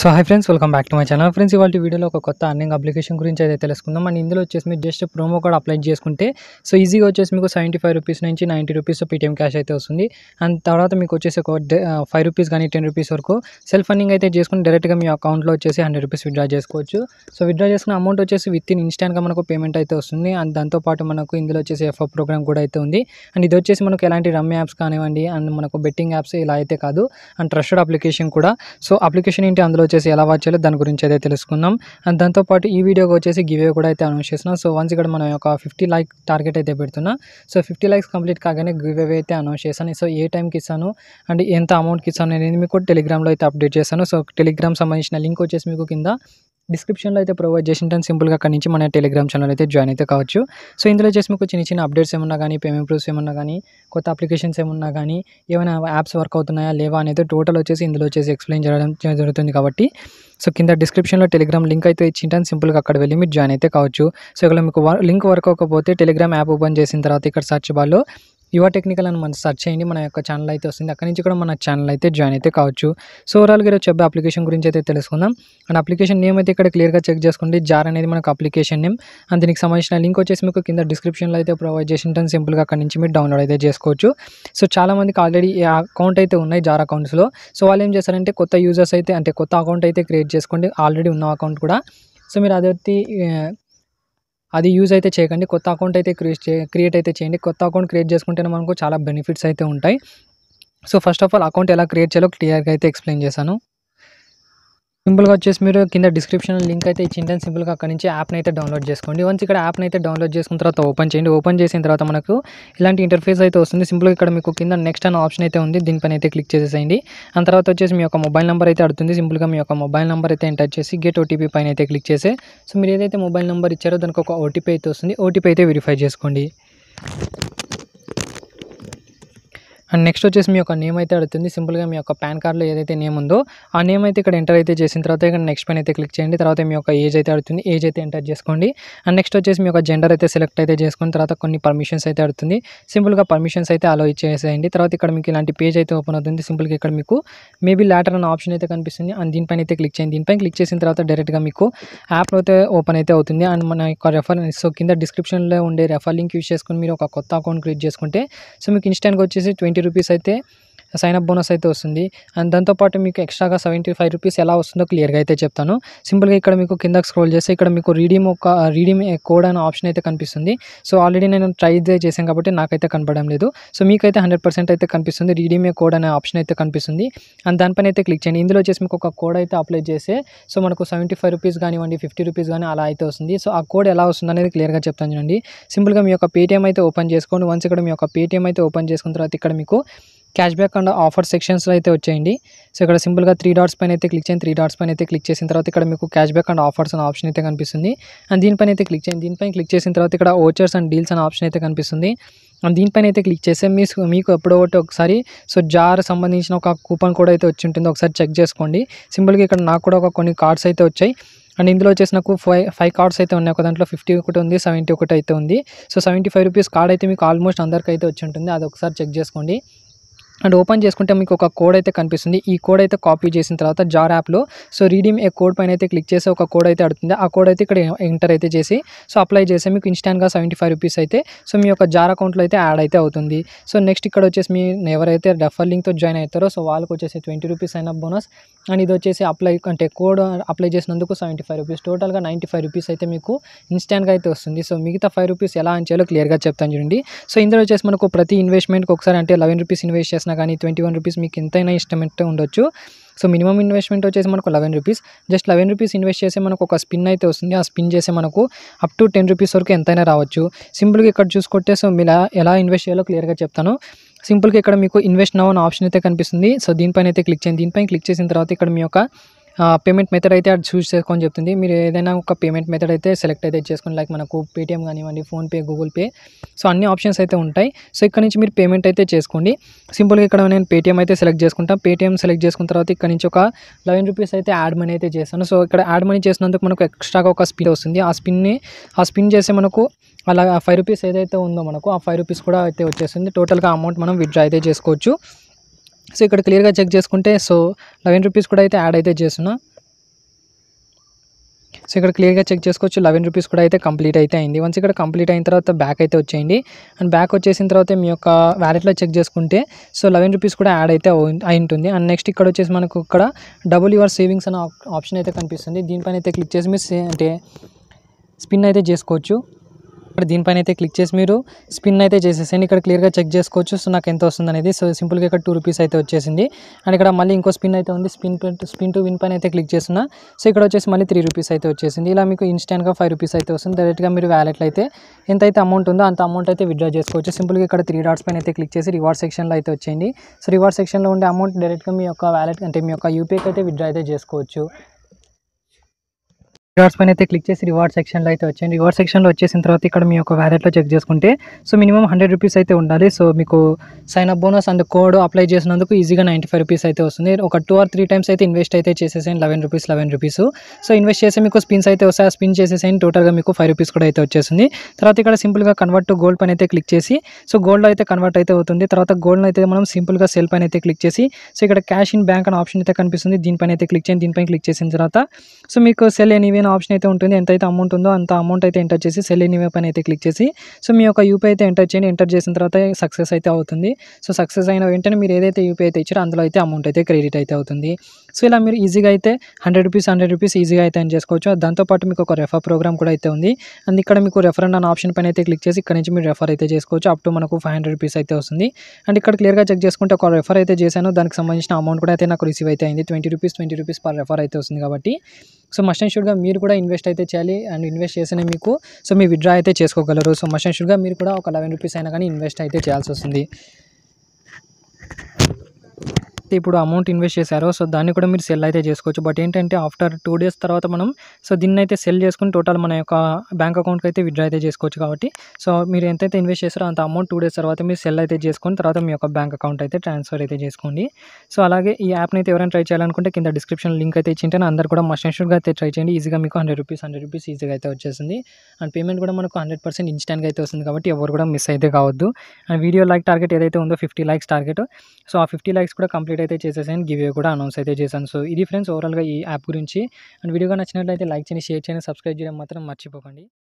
so hi friends welcome back to my channel friends ఇవాళ వీడియోలో ఒక కొత్త అర్నింగ్ అప్లికేషన్ గురించి అయితే తెలుసుకుందాం అండ్ ఇందులో వచ్చేసి మీరు జస్ట్ ప్రోమో కోడ్ అప్లై చేసుకుంటే సో ఈజీగా వచ్చేసి మీకు సెవెంటీ ఫైవ్ రూపీస్ నుంచి నైంటీ రూపీస్ పేటీఎం క్యాష్ అయితే వస్తుంది అండ్ తర్వాత మీకు వచ్చేసి ఒక ఫైవ్ రూపీస్ కానీ టెన్ రూపీస్ వరకు సెల్ఫ్ ఫండింగ్ అయితే చేసుకుని డైరెక్ట్గా మీ అకౌంట్లో వచ్చేసి హండ్రెడ్ రూపీస్ విడ్రా చేసుకోవచ్చు సో విడ్రా చేసుకున్న అమౌంట్ వచ్చేసి విత్ ఇన్ ఇన్స్టాంట్గా మనకు పేమెంట్ అయితే వస్తుంది అండ్ దాంతోపాటు మనకు ఇందులో వచ్చేసి ఎఫ్ఓ ప్రోగ్రామ్ కూడా అయితే ఉంది అండ్ ఇది వచ్చేసి మనకు ఎలాంటి రమ్ యాప్స్ కానివ్వండి అండ్ మనకు బెట్టింగ్ యాప్స్ ఇలా అయితే కాదు అండ్ ట్రస్టెడ్ అప్లికేషన్ కూడా సో అప్లికేషన్ ఏంటి అందులో కోడ్ వచ్చేసి ఎలా వాచ్ చేయాలి దాని గురించి అయితే తెలుసుకుందాం అండ్ దాంతోపాటు ఈ వీడియోకి వచ్చేసి గివే కూడా అయితే అనౌన్స్ చేస్తున్నాం సో వన్స్ ఇక్కడ మనం ఒక ఫిఫ్టీ లైక్ టార్గెట్ అయితే పెడుతున్నా సో ఫిఫ్టీ లైక్స్ కంప్లీట్ కాగానే గివే అయితే అనౌన్స్ చేశాను సో ఏ టైంకి ఇస్తాను అండ్ ఎంత అమౌంట్కి ఇస్తాను అనేది మీకు టెలిగ్రామ్లో అయితే అప్డేట్ చేశాను సో టెలిగ్రామ్ సంబంధించిన లింక్ వచ్చేసి మీకు కింద డిస్క్రిప్షన్లో అయితే ప్రొవైడ్ ఉంటాను సింపుల్గా అక్కడి నుంచి మన టెలిగ్రామ్ ఛానల్ అయితే జాయిన్ అయితే కావచ్చు సో ఇందులో చేసి మీకు చిన్న చిన్న అప్డేట్స్ ఏమన్నా కానీ పేమెంట్ ప్రూఫ్స్ ఏమన్నా కానీ కొత్త అప్లికేషన్స్ ఏమన్నా కానీ ఏమైనా యాప్స్ వర్క్ అవుతున్నాయా లేవా అనేది టోటల్ వచ్చేసి ఇందులో వచ్చేసి ఎక్స్ప్లెయిన్ చేయడం జరుగుతుంది కాబట్టి సో కింద డిస్క్రిప్షన్లో టెలిగ్రామ్ లింక్ అయితే ఇచ్చింటాను సింపుల్గా అక్కడ వెళ్ళి మీరు జాయిన్ అయితే కావచ్చు సో ఇక్కడ మీకు లింక్ వర్క్ అవ్వకపోతే టెలిగ్రామ్ యాప్ ఓపెన్ చేసిన తర్వాత ఇక్కడ సర్చ్ బాల్లో యువ టెక్నికల్ అని మనం సెర్చ్ చేయండి మన యొక్క ఛానల్ అయితే వస్తుంది అక్కడ నుంచి కూడా మన ఛానల్ అయితే జాయిన్ అయితే కావచ్చు సో ఓవరాల్గా ఈరోజు చెప్పే అప్లికేషన్ గురించి అయితే తెలుసుకుందాం అండ్ అప్లికేషన్ నేమ్ అయితే ఇక్కడ క్లియర్గా చెక్ చేసుకోండి జార్ అనేది మనకు అప్లికేషన్ నేమ్ అండ్ దీనికి సంబంధించిన లింక్ వచ్చేసి మీకు కింద డిస్క్రిప్షన్లో అయితే ప్రొవైడ్ చేసి ఉంటాను సింపుల్గా అక్కడ నుంచి మీరు డౌన్లోడ్ అయితే చేసుకోవచ్చు సో చాలామందికి ఆల్రెడీ అకౌంట్ అయితే ఉన్నాయి జార్ అకౌంట్స్లో సో వాళ్ళు ఏం చేస్తారంటే కొత్త యూజర్స్ అయితే అంటే కొత్త అకౌంట్ అయితే క్రియేట్ చేసుకోండి ఆల్రెడీ ఉన్న అకౌంట్ కూడా సో మీరు అదొకటి అది యూజ్ అయితే చేయకండి కొత్త అకౌంట్ అయితే క్రియేట్ క్రియేట్ అయితే చేయండి కొత్త అకౌంట్ క్రియేట్ చేసుకుంటేనే మనకు చాలా బెనిఫిట్స్ అయితే ఉంటాయి so first of all account ఎలా క్రియేట్ చేయాలో క్లియర్గా అయితే ఎక్స్ప్లెయిన్ చేశాను సింపుల్గా వచ్చేసి మీరు కింద డిస్క్రిప్షన్ లింక్ అయితే ఇచ్చింటే సింపుల్గా అక్కడ నుంచి యాప్ని అయితే డౌన్లోడ్ చేసుకోండి వన్స్ ఇక్కడ యాప్ని అయితే డౌన్లోడ్ చేసుకున్న తర్వాత ఓపెన్ చేయండి ఓపెన్ చేసిన తర్వాత మనకు ఇలాంటి ఇంటర్ఫేస్ అయితే వస్తుంది సింపుల్గా ఇక్కడ మీకు కింద నెక్స్ట్ అన్న ఆప్షన్ అయితే ఉంది దీనిపైన అయితే క్లిక్ చేసేసేయండి ఆ తర్వాత వచ్చేసి మీ యొక్క మొబైల్ నెంబర్ అయితే అడుతుంది సింపుల్గా మీ యొక్క మొబైల్ నెంబర్ అయితే ఎంటర్ చేసి గేట్ ఓటీపీ పైన అయితే క్లిక్ చేసే సో మీరు ఏదైతే మొబైల్ నెంబర్ ఇచ్చారో దానికి ఒక ఓటీపీ అయితే వస్తుంది ఓటీపీ అయితే వెరిఫై చేసుకోండి అండ్ నెక్స్ట్ వచ్చేసి మీ యొక్క నేమ్ అయితే అడుగుతుంది సింపుల్గా మీ యొక్క పాన్ కార్డ్లో ఏదైతే నేమ్ ఉందో ఆ నేమ్ అయితే ఇక్కడ ఎంటర్ అయితే చేసిన తర్వాత ఇక్కడ నెక్స్ట్ పైన అయితే క్లిక్ చేయండి తర్వాత మీ యొక్క ఏజ్ అయితే అడుగుతుంది ఏజ్ అయితే ఎంటర్ చేసుకోండి అండ్ నెక్స్ట్ వచ్చేసి మీ యొక్క జెండర్ అయితే సెలెక్ట్ అయితే చేసుకుని తర్వాత కొన్ని పర్మిషన్స్ అయితే అడుగుతుంది సింపుల్గా పర్మిషన్స్ అయితే అలో ఇచ్చేసేయండి తర్వాత ఇక్కడ మీకు ఇలాంటి పేజ్ అయితే ఓపెన్ అవుతుంది సింపుల్గా ఇక్కడ మీకు మేబీ లాటర్ అన్న ఆప్షన్ అయితే కనిపిస్తుంది అండ్ దీనిపైన అయితే క్లిక్ చేయండి దీనిపైన క్లిక్ చేసిన తర్వాత డైరెక్ట్గా మీకు యాప్ అయితే ఓపెన్ అయితే అవుతుంది అండ్ మన యొక్క రెఫర్ సో కింద డిస్క్రిప్షన్లో ఉండే రెఫర్ లింక్ యూజ్ చేసుకుని మీరు ఒక కొత్త అకౌంట్ క్రియేట్ చేసుకుంటే సో మీకు ఇన్స్టాంట్గా వచ్చేసి ట్వంటీ రూపీస్ అయితే సైనప్ బోనస్ అయితే వస్తుంది అండ్ దాంతోపాటు మీకు ఎక్స్ట్రాగా సెవెంటీ ఫైవ్ రూపీస్ ఎలా వస్తుందో క్లియర్గా అయితే చెప్తాను సింపుల్గా ఇక్కడ మీకు కింద స్క్రోల్ చేస్తే ఇక్కడ మీకు రీడీమ్ ఒక రీడీమ్ కోడ్ అనే ఆప్షన్ అయితే కనిపిస్తుంది సో ఆల్రెడీ నేను ట్రై చేశాను కాబట్టి నాకైతే కనపడడం లేదు సో మీకైతే హండ్రెడ్ పర్సెంట్ అయితే కనిపిస్తుంది రీడీమ్ కోడ్ అనే ఆప్షన్ అయితే కనిపిస్తుంది అండ్ దానిపైన అయితే క్లిక్ చేయండి ఇందులో వచ్చేసి మీకు ఒక కోడ్ అయితే అప్లై చేస్తే సో మనకు సెవెంటీ ఫైవ్ రూపీస్ కానివ్వండి ఫిఫ్టీ రూపీస్ కానీ అలా అయితే వస్తుంది సో ఆ కోడ్ ఎలా వస్తుంది అనేది క్లియర్గా చెప్తాను చూడండి సింపుల్గా మీ యొక్క పేటీఎం అయితే ఓపెన్ చేసుకోండి వన్స్ ఇక్కడ మీ యొక్క పేటీఎం అయితే ఓపెన్ చేసుకున్న తర్వాత ఇక్కడ మీకు క్యాష్ బ్యాక్ అండ్ ఆఫర్ సెక్షన్స్లో అయితే వచ్చేయండి సో ఇక్కడ సింపుల్గా త్రీ డాట్స్ పైన అయితే క్లిక్ చేయండి త్రీ డాట్స్ పైన అయితే క్లిక్ చేసిన తర్వాత ఇక్కడ మీకు క్యాష్ బ్యాక్ అండ్ ఆఫర్స్ అనే ఆప్షన్ అయితే కనిపిస్తుంది అండ్ దీనిపైన అయితే క్లిక్ చేయండి దీనిపైన క్లిక్ చేసిన తర్వాత ఇక్కడ ఓచర్స్ అండ్ డీల్స్ అనే ఆప్షన్ అయితే కనిపిస్తుంది అండ్ దీనిపైన అయితే క్లిక్ చేస్తే మీ మీకు ఎప్పుడో ఒకటి ఒకసారి సో జార్ సంబంధించిన ఒక కూపన్ కూడా అయితే వచ్చి ఉంటుంది ఒకసారి చెక్ చేసుకోండి సింపుల్గా ఇక్కడ నాకు కూడా ఒక కొన్ని కార్డ్స్ అయితే వచ్చాయి అండ్ ఇందులో వచ్చేసి నాకు ఫైవ్ ఫైవ్ కార్డ్స్ అయితే ఉన్నాయి ఒక దాంట్లో ఫిఫ్టీ ఒకటి ఉంది సెవెంటీ ఒకటి అయితే ఉంది so seventy five rupees card అయితే మీకు ఆల్మోస్ట్ అందరికీ అయితే వచ్చి ఉంటుంది అది ఒకసారి చెక్ చేసుకోండి అండ్ ఓపెన్ చేసుకుంటే మీకు ఒక కోడ్ అయితే కనిపిస్తుంది ఈ కోడ్ అయితే కాపీ చేసిన తర్వాత జార్ యాప్లో సో రీడీమ్ ఏ కోడ్ పైన అయితే క్లిక్ చేసి ఒక కోడ్ అయితే అడుగుతుంది ఆ కోడ్ అయితే ఇక్కడ ఎంటర్ అయితే చేసి సో అప్లై చేస్తే మీకు ఇన్స్టాంట్గా సెవెంటీ ఫైవ్ రూపీస్ అయితే సో మీ యొక్క జార్ అకౌంట్లో అయితే యాడ్ అయితే అవుతుంది సో నెక్స్ట్ ఇక్కడ వచ్చేసి మీ ఎవరైతే రెఫర్ లింక్తో జాయిన్ అవుతారో సో వాళ్ళకి వచ్చేసి ట్వంటీ రూపీస్ అయిన బోనస్ అండ్ ఇది వచ్చేసి అప్లై అంటే కోడ్ అప్లై చేసినందుకు సెవెంటీ ఫైవ్ రూపీస్ టోటల్గా నైంటీ ఫైవ్ రూపీస్ అయితే మీకు ఇన్స్టాంట్గా అయితే వస్తుంది సో మిగతా ఫైవ్ రూపీస్ ఎలా అని చేయాలో క్లియర్గా చెప్తాను చూడండి సో ఇందులో వచ్చేసి మనకు ప్రతి ఇన్వెస్ట్మెంట్కి ఒకసారి అంటే లెవెన్ రూపీస్ ఇన్వెస్ట్ చేసినా కానీ ట్వంటీ వన్ రూపీస్ మీకు ఎంతైనా ఇష్టమైన ఉండొచ్చు సో మినిమం ఇన్వెస్ట్మెంట్ వచ్చేసి మనకు eleven rupees just eleven rupees invest చేసి మనకు ఒక స్పిన్ అయితే వస్తుంది ఆ స్పిన్ చేసి మనకు అప్ టు టెన్ రూపీస్ వరకు ఎంతైనా రావచ్చు సింపుల్గా ఇక్కడ చూసుకుంటే సో మీరు ఎలా ఇన్వెస్ట్ చేయాలో క్లియర్గా చెప్తాను సింపుల్గా ఇక్కడ మీకు ఇన్వెస్ట్ నవ్ అని ఆప్షన్ అయితే కనిపిస్తుంది సో దీనిపైన అయితే క్లిక్ చేయండి దీనిపైన క్లిక్ చేసిన తర్వాత ఇక్కడ మీ యొక్క పేమెంట్ మెథడ్ అయితే అది చూస్ చేసుకొని చెప్తుంది మీరు ఏదైనా ఒక పేమెంట్ మెథడ్ అయితే సెలెక్ట్ అయితే చేసుకుని లైక్ మనకు పేటీఎం కానివ్వండి ఫోన్పే గూగుల్ పే సో అన్ని ఆప్షన్స్ అయితే ఉంటాయి సో ఇక్కడ నుంచి మీరు పేమెంట్ అయితే చేసుకోండి సింపుల్గా ఇక్కడ నేను పేటీఎం అయితే సెలెక్ట్ చేసుకుంటాం పేటీఎం సెలెక్ట్ చేసుకున్న తర్వాత ఇక్కడ నుంచి ఒక లెవెన్ రూపీస్ అయితే యాడ్ మనీ అయితే చేస్తాను సో ఇక్కడ యాడ్ మనీ చేసినందుకు మనకు ఎక్స్ట్రాగా ఒక స్పిన్ వస్తుంది ఆ స్పిన్ని ఆ స్పిన్ చేసే మనకు అలా ఆ ఫైవ్ రూపీస్ ఏదైతే ఉందో మనకు ఆ ఫైవ్ రూపీస్ కూడా అయితే వచ్చేసింది టోటల్గా అమౌంట్ మనం విత్డ్రా అయితే చేసుకోవచ్చు సో ఇక్కడ క్లియర్గా చెక్ చేసుకుంటే సో లెవెన్ రూపీస్ కూడా అయితే యాడ్ అయితే చేస్తున్నా సో ఇక్కడ క్లియర్గా చెక్ చేసుకోవచ్చు లెవెన్ రూపీస్ కూడా అయితే కంప్లీట్ అయితే అయింది వన్స్ ఇక్కడ కంప్లీట్ అయిన తర్వాత బ్యాక్ అయితే వచ్చేయండి అండ్ బ్యాక్ వచ్చేసిన తర్వాత మీ యొక్క వ్యాలెట్లో చెక్ చేసుకుంటే సో లెవెన్ రూపీస్ కూడా యాడ్ అయితే అయి ఉంటుంది అండ్ నెక్స్ట్ ఇక్కడ వచ్చేసి మనకు ఇక్కడ డబుల్ యువర్ సేవింగ్స్ అనే ఆప్షన్ అయితే కనిపిస్తుంది దీనిపైన అయితే క్లిక్ చేసి మీ అంటే స్పిన్ అయితే చేసుకోవచ్చు ఇక్కడ దీనిపైన అయితే క్లిక్ చేసి మీరు స్పిన్ అయితే చేసేసేయండి ఇక్కడ క్లియర్గా చెక్ చేసుకోవచ్చు సో నాకు ఎంత వస్తుంది అనేది సో సింపుల్గా ఇక్కడ టూ రూపీస్ అయితే వచ్చేసింది అండ్ ఇక్కడ మళ్ళీ ఇంకో స్పిన్ అయితే ఉంది స్పిన్ స్పిన్ టు విన్ పైన అయితే క్లిక్ చేస్తున్నా సో ఇక్కడ వచ్చేసి మళ్ళీ త్రీ రూపీస్ అయితే వచ్చేసింది ఇలా మీకు ఇన్స్టాంట్గా ఫైవ్ రూపీస్ అయితే వస్తుంది డైరెక్ట్గా మీరు వ్యాలెట్లో అయితే ఎంత అయితే అమౌంట్ ఉందో అంత అమౌంట్ అయితే విత్డ్రా చేసుకోవచ్చు సింపుల్గా ఇక్కడ త్రీ డాట్స్ పైన అయితే క్లిక్ చేసి రివార్డ్ సెక్షన్లో అయితే వచ్చేయండి సో రివార్డ్ సెక్షన్లో ఉండే అమౌంట్ డైరెక్ట్గా మీ యొక్క వ్యాలెట్ అంటే మీ యొక్క యూపీఐకి అయితే విత్డ్రా అయితే చేసుకోవచ్చు రివార్డ్స్ పైన అయితే క్లిక్ చేసి రివార్డ్ సెక్షన్లో అయితే వచ్చేయండి రివార్డ్ సెక్షన్లో వచ్చేసిన తర్వాత ఇక్కడ మీ యొక్క వ్యాలెట్లో చెక్ చేసుకుంటే సో మినిమం హండ్రెడ్ రూపీస్ అయితే ఉండాలి సో మీకు sign up bonus and code apply చేసినందుకు ఈజీగా నైంటీ ఫైవ్ రూపీస్ అయితే వస్తుంది ఒక టూ ఆర్ త్రీ టైమ్స్ అయితే ఇన్వెస్ట్ అయితే చేసేసాను eleven rupees eleven rupees so invest చేసి మీకు స్పిన్స్ అయితే వస్తాయి ఆ స్పిన్ చేసేసాయి టోటల్గా మీకు ఫైవ్ రూపీస్ కూడా అయితే వచ్చేసింది తర్వాత ఇక్కడ సింపుల్గా కన్వర్ట్ టు గోల్డ్ పైన అయితే క్లిక్ చేసి సో గోల్డ్ అయితే కన్వర్ట్ అయితే అవుతుంది తర్వాత గోల్డ్ అయితే మనం సింపుల్గా సెల్ పైన అయితే క్లిక్ చేసి సో ఇక్కడ క్యాష్ ఇన్ బ్యాంక్ అనే ఆప్షన్ అయితే కనిపిస్తుంది దీనిపైన అయితే క్లిక్ చేయండి దీనిపైన క్లిక్ చేసిన తర్వాత సో మీకు సెల్ ఎనీవే పైన ఆప్షన్ అయితే ఉంటుంది ఎంత అయితే అమౌంట్ ఉందో అంత అమౌంట్ అయితే ఎంటర్ చేసి సెల్ ఎనీవే పైన అయితే క్లిక్ చేసి సో మీ యొక్క యూపీ అయితే ఎంటర్ చేయండి ఎంటర్ చేసిన తర్వాత సక్సెస్ అయితే అవుతుంది సో సక్సెస్ అయిన వెంటనే మీరు ఏదైతే యూపీ అయితే ఇచ్చారో అందులో అయితే అమౌంట్ అయితే క్రెడిట్ అయితే అవుతుంది సో ఇలా మీరు ఈజీగా అయితే హండ్రెడ్ రూపీస్ హండ్రెడ్ రూపీస్ ఈజీగా అయితే ఎర్న్ చేసుకోవచ్చు దాంతోపాటు మీకు ఒక రెఫర్ ప్రోగ్రామ్ కూడా అయితే ఉంది అండ్ ఇక్కడ మీకు రెఫర్ అన్న ఆప్షన్ పైన అయితే క్లిక్ చేసి ఇక్కడ నుంచి మీరు రెఫర్ అయితే చేసుకోవచ్చు అప్ టు మనకు ఫైవ్ హండ్రెడ్ రూపీస్ అయితే వస్తుంది అండ్ ఇక్కడ క్లియర్గా చెక్ చేసుకుంటే ఒక రెఫర్ అయితే చేశాను దానికి సంబంధించిన అమౌంట్ కూడా అయితే నాకు రిసీవ్ అయితే అయింది twenty rupees twenty rupees per refer అయితే వస్తుంది కాబట్టి సో మస్ట్ అండ్ షూర్గా మీరు మీరు కూడా ఇన్వెస్ట్ అయితే చేయాలి అండ్ ఇన్వెస్ట్ చేస్తేనే మీకు సో మీ విత్డ్రా అయితే చేసుకోగలరు సో మస్ట్ అండ్ షూర్గా మీరు కూడా ఒక లెవెన్ రూపీస్ అయినా కానీ ఇన్వెస్ట్ అయితే చేయాల్సి వస్తుంది ఏదైతే ఇప్పుడు అమౌంట్ ఇన్వెస్ట్ చేశారో సో దాన్ని కూడా మీరు సెల్ అయితే చేసుకోవచ్చు బట్ ఏంటంటే ఆఫ్టర్ టూ డేస్ తర్వాత మనం సో దీన్ని అయితే సెల్ చేసుకుని టోటల్ మన యొక్క బ్యాంక్ అకౌంట్కి అయితే విత్డ్రా అయితే చేసుకోవచ్చు కాబట్టి సో మీరు ఎంతైతే ఇన్వెస్ట్ చేస్తారో అంత అమౌంట్ టూ డేస్ తర్వాత మీరు సెల్ అయితే చేసుకుని తర్వాత మీ యొక్క బ్యాంక్ అకౌంట్ అయితే ట్రాన్స్ఫర్ అయితే చేసుకోండి సో అలాగే ఈ యాప్ని అయితే ఎవరైనా ట్రై చేయాలనుకుంటే కింద డిస్క్రిప్షన్ లింక్ అయితే ఇచ్చింటే అందరు కూడా మస్ట్ అండ్ అయితే ట్రై చేయండి ఈజీగా మీకు హండ్రెడ్ రూపీస్ హండ్రెడ్ రూపీస్ ఈజీగా అయితే వచ్చేసింది అండ్ పేమెంట్ కూడా మనకు హండ్రెడ్ పర్సెంట్ ఇన్స్టాంట్గా అయితే వస్తుంది కాబట్టి ఎవరు కూడా మిస్ అయితే కావద్దు అండ్ వీడియో లైక్ టార్గెట్ ఏదైతే ఉందో ఫిఫ్టీ లైక్స్ టార్గెట్ సో ఆ ఫిఫ్టీ లైక్స్ కూడా కంప్లీట్ అయితే చేసేసాను గివ్ కూడా అనౌన్స్ అయితే చేశాను సో ఇది ఫ్రెండ్స్ ఓవరాల్గా ఈ యాప్ గురించి అండ్ వీడియో నచ్చినట్లయితే లైక్ చేయండి షేర్ చేయండి సబ్స్క్రైబ్ చేయడం మాత్రం మర్చిపోకండి